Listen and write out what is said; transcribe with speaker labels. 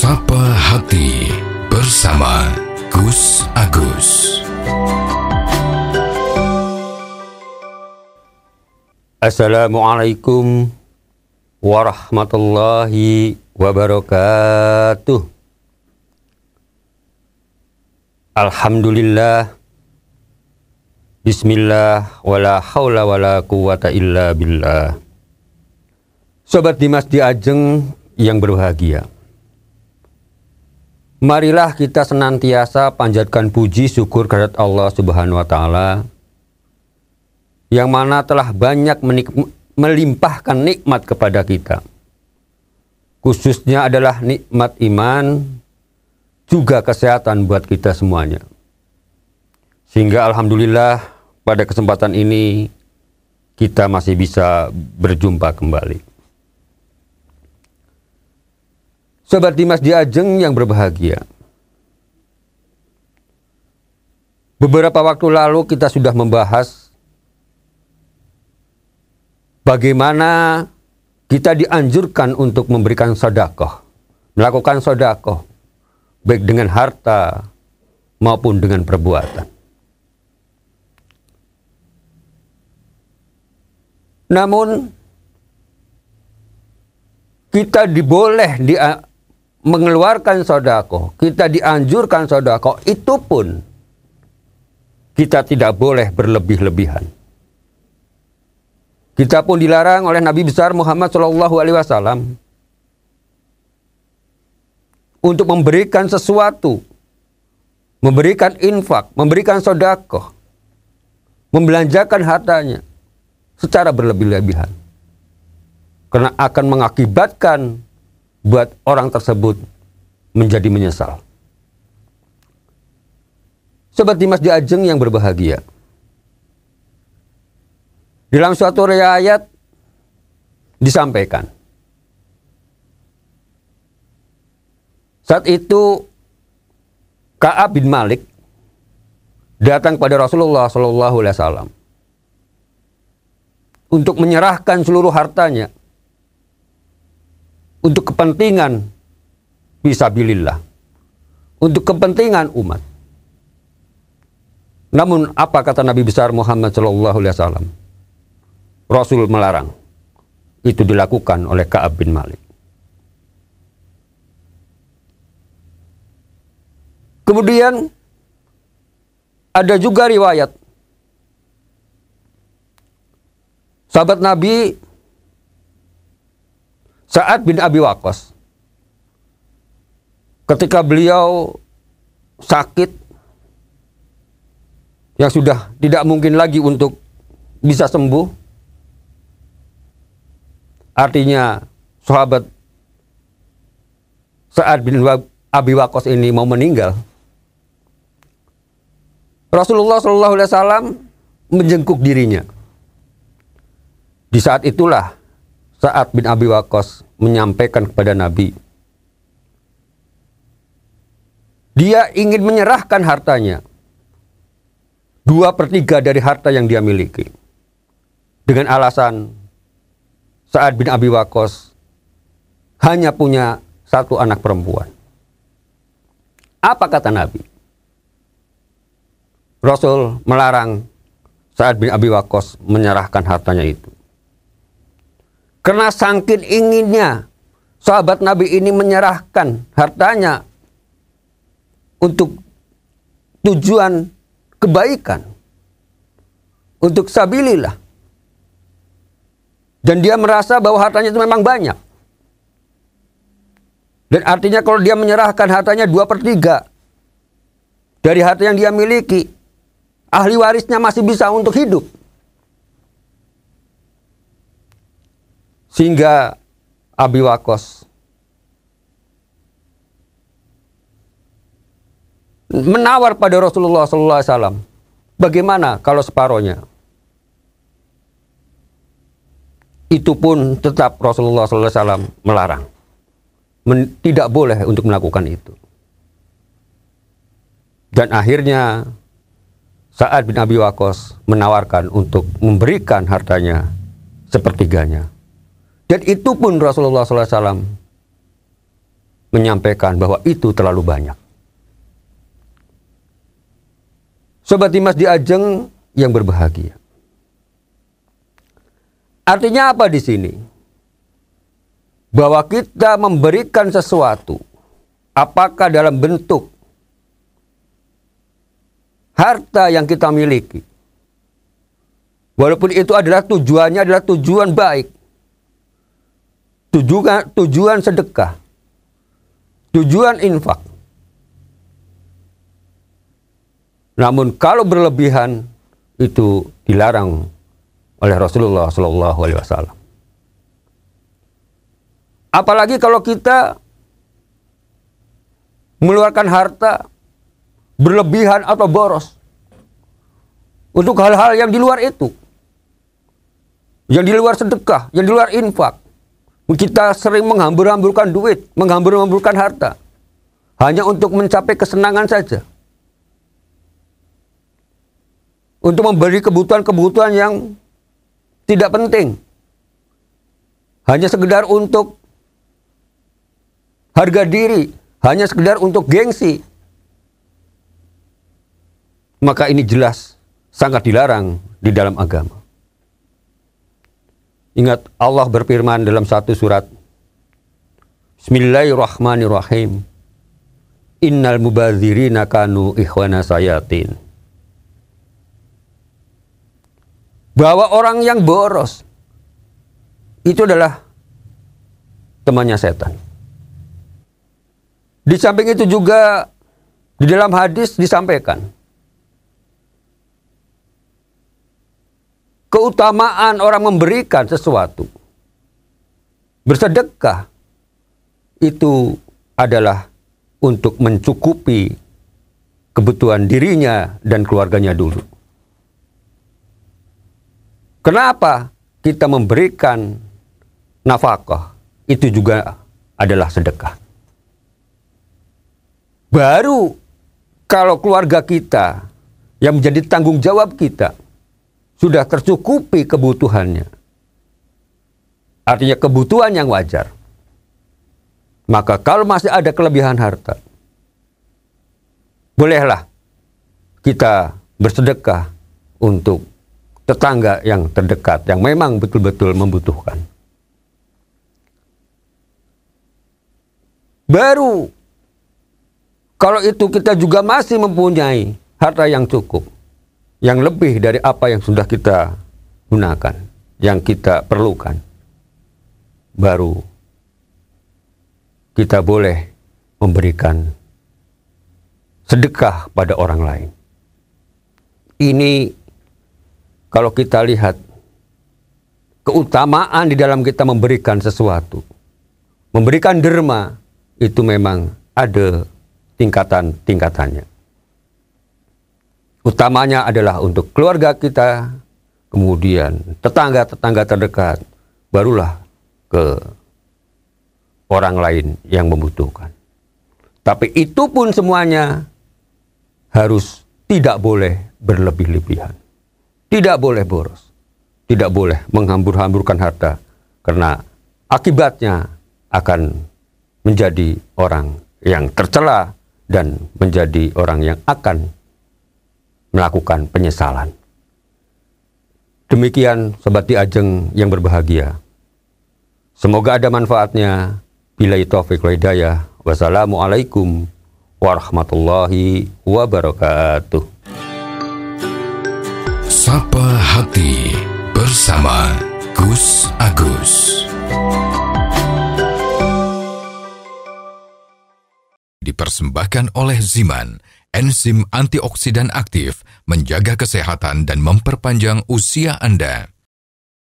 Speaker 1: Sapa Hati bersama Gus Agus. Assalamualaikum warahmatullahi wabarakatuh. Alhamdulillah. Bismillah wala haula wala quwata illa billah. Sobat Dimas Diajeng yang berbahagia. Marilah kita senantiasa panjatkan puji syukur kehadirat Allah Subhanahu wa taala yang mana telah banyak melimpahkan nikmat kepada kita. Khususnya adalah nikmat iman juga kesehatan buat kita semuanya. Sehingga alhamdulillah pada kesempatan ini kita masih bisa berjumpa kembali. Sobat Dimas Diajeng yang berbahagia. Beberapa waktu lalu kita sudah membahas bagaimana kita dianjurkan untuk memberikan sodakoh, melakukan sodakoh, baik dengan harta maupun dengan perbuatan. Namun kita diboleh dia mengeluarkan sodako, kita dianjurkan sodako, itu pun kita tidak boleh berlebih-lebihan. Kita pun dilarang oleh Nabi besar Muhammad Shallallahu Alaihi Wasallam untuk memberikan sesuatu, memberikan infak, memberikan sodako, membelanjakan hartanya secara berlebih-lebihan, karena akan mengakibatkan buat orang tersebut menjadi menyesal. Sobat Dimas Diajeng yang berbahagia. Dalam suatu riwayat disampaikan. Saat itu Ka'ab bin Malik datang kepada Rasulullah Shallallahu Alaihi Wasallam untuk menyerahkan seluruh hartanya untuk kepentingan bisa bisabilillah untuk kepentingan umat namun apa kata Nabi besar Muhammad Shallallahu Alaihi Wasallam Rasul melarang itu dilakukan oleh Kaab bin Malik kemudian ada juga riwayat sahabat Nabi Sa'ad bin Abi Waqqas ketika beliau sakit yang sudah tidak mungkin lagi untuk bisa sembuh artinya sahabat Sa'ad bin Abi Waqqas ini mau meninggal Rasulullah Shallallahu Alaihi Wasallam menjengkuk dirinya. Di saat itulah saat bin Abi Waqqas menyampaikan kepada Nabi. Dia ingin menyerahkan hartanya. Dua per tiga dari harta yang dia miliki. Dengan alasan saat bin Abi Waqqas hanya punya satu anak perempuan. Apa kata Nabi? Rasul melarang Sa'ad bin Abi Waqqas menyerahkan hartanya itu. Karena sangkin inginnya sahabat Nabi ini menyerahkan hartanya untuk tujuan kebaikan. Untuk sabilillah. Dan dia merasa bahwa hartanya itu memang banyak. Dan artinya kalau dia menyerahkan hartanya dua per 3 dari harta yang dia miliki, ahli warisnya masih bisa untuk hidup. Hingga Abi Wakos menawar pada Rasulullah SAW. Bagaimana kalau separohnya? Itu pun tetap Rasulullah SAW melarang. Men tidak boleh untuk melakukan itu. Dan akhirnya saat bin Abi Wakos menawarkan untuk memberikan hartanya sepertiganya. Dan itu pun Rasulullah SAW menyampaikan bahwa itu terlalu banyak. Sobat Dimas di Ajeng yang berbahagia. Artinya apa di sini? Bahwa kita memberikan sesuatu, apakah dalam bentuk harta yang kita miliki. Walaupun itu adalah tujuannya adalah tujuan baik tujuan, tujuan sedekah, tujuan infak. Namun kalau berlebihan itu dilarang oleh Rasulullah Shallallahu Alaihi Wasallam. Apalagi kalau kita mengeluarkan harta berlebihan atau boros untuk hal-hal yang di luar itu, yang di luar sedekah, yang di luar infak, kita sering menghambur-hamburkan duit, menghambur-hamburkan harta. Hanya untuk mencapai kesenangan saja. Untuk memberi kebutuhan-kebutuhan yang tidak penting. Hanya sekedar untuk harga diri, hanya sekedar untuk gengsi. Maka ini jelas sangat dilarang di dalam agama. Ingat Allah berfirman dalam satu surat. Bismillahirrahmanirrahim. Innal mubadzirina kanu ikhwana sayatin. Bahwa orang yang boros itu adalah temannya setan. Di samping itu juga di dalam hadis disampaikan keutamaan orang memberikan sesuatu. Bersedekah itu adalah untuk mencukupi kebutuhan dirinya dan keluarganya dulu. Kenapa kita memberikan nafkah? Itu juga adalah sedekah. Baru kalau keluarga kita yang menjadi tanggung jawab kita sudah tercukupi kebutuhannya. Artinya kebutuhan yang wajar. Maka kalau masih ada kelebihan harta, bolehlah kita bersedekah untuk tetangga yang terdekat yang memang betul-betul membutuhkan. Baru kalau itu kita juga masih mempunyai harta yang cukup, yang lebih dari apa yang sudah kita gunakan, yang kita perlukan, baru kita boleh memberikan sedekah pada orang lain. Ini kalau kita lihat keutamaan di dalam kita memberikan sesuatu. Memberikan derma itu memang ada tingkatan-tingkatannya utamanya adalah untuk keluarga kita, kemudian tetangga-tetangga terdekat, barulah ke orang lain yang membutuhkan. Tapi itu pun semuanya harus tidak boleh berlebih-lebihan. Tidak boleh boros. Tidak boleh menghambur-hamburkan harta karena akibatnya akan menjadi orang yang tercela dan menjadi orang yang akan melakukan penyesalan. Demikian Sobat ajeng yang berbahagia. Semoga ada manfaatnya. Bila itu wa hidayah. Wassalamualaikum warahmatullahi wabarakatuh. Sapa Hati bersama Gus Agus. Dipersembahkan oleh Ziman Enzim antioksidan aktif menjaga kesehatan dan memperpanjang usia Anda.